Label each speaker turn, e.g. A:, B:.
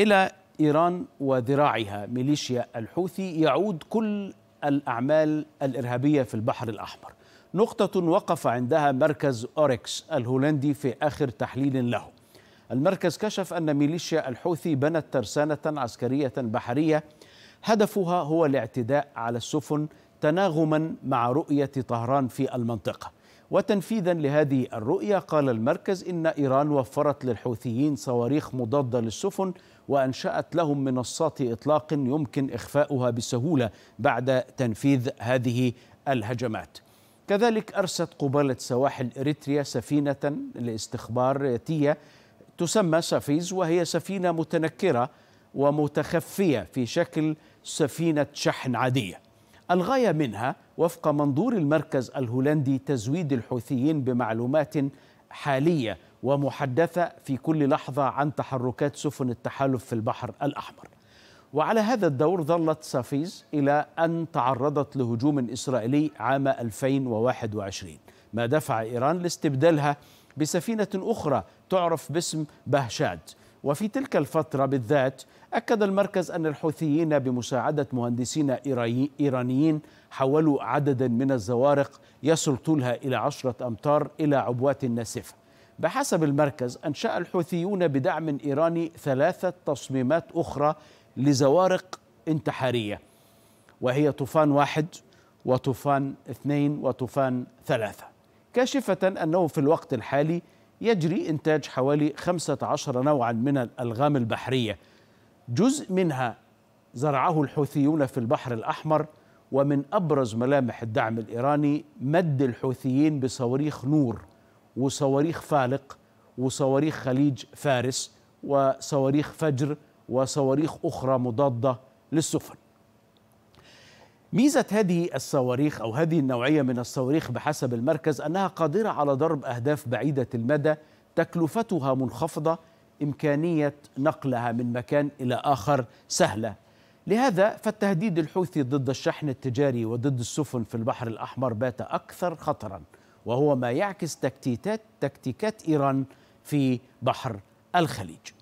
A: إلى إيران وذراعها ميليشيا الحوثي يعود كل الأعمال الإرهابية في البحر الأحمر نقطة وقف عندها مركز أوريكس الهولندي في آخر تحليل له المركز كشف أن ميليشيا الحوثي بنت ترسانة عسكرية بحرية هدفها هو الاعتداء على السفن تناغما مع رؤية طهران في المنطقة وتنفيذا لهذه الرؤية قال المركز إن إيران وفرت للحوثيين صواريخ مضادة للسفن وأنشأت لهم منصات إطلاق يمكن إخفاؤها بسهولة بعد تنفيذ هذه الهجمات كذلك أرست قبالة سواحل إريتريا سفينة لاستخباراتية تسمى سافيز وهي سفينة متنكرة ومتخفية في شكل سفينة شحن عادية الغاية منها وفق منظور المركز الهولندي تزويد الحوثيين بمعلومات حالية ومحدثة في كل لحظة عن تحركات سفن التحالف في البحر الأحمر وعلى هذا الدور ظلت سافيز إلى أن تعرضت لهجوم إسرائيلي عام 2021 ما دفع إيران لاستبدالها بسفينة أخرى تعرف باسم بهشاد وفي تلك الفترة بالذات أكد المركز أن الحوثيين بمساعدة مهندسين إيرانيين حولوا عددا من الزوارق يصل طولها إلى عشرة أمتار إلى عبوات ناسفة بحسب المركز أنشأ الحوثيون بدعم إيراني ثلاثة تصميمات أخرى لزوارق انتحارية وهي طوفان واحد وطوفان اثنين وطوفان ثلاثة كاشفة أنه في الوقت الحالي يجري إنتاج حوالي 15 نوعا من الألغام البحرية جزء منها زرعه الحوثيون في البحر الأحمر ومن أبرز ملامح الدعم الإيراني مد الحوثيين بصواريخ نور وصواريخ فالق وصواريخ خليج فارس وصواريخ فجر وصواريخ أخرى مضادة للسفن ميزة هذه الصواريخ أو هذه النوعية من الصواريخ بحسب المركز أنها قادرة على ضرب أهداف بعيدة المدى تكلفتها منخفضة إمكانية نقلها من مكان إلى آخر سهلة لهذا فالتهديد الحوثي ضد الشحن التجاري وضد السفن في البحر الأحمر بات أكثر خطرا وهو ما يعكس تكتيكات تكتيكات إيران في بحر الخليج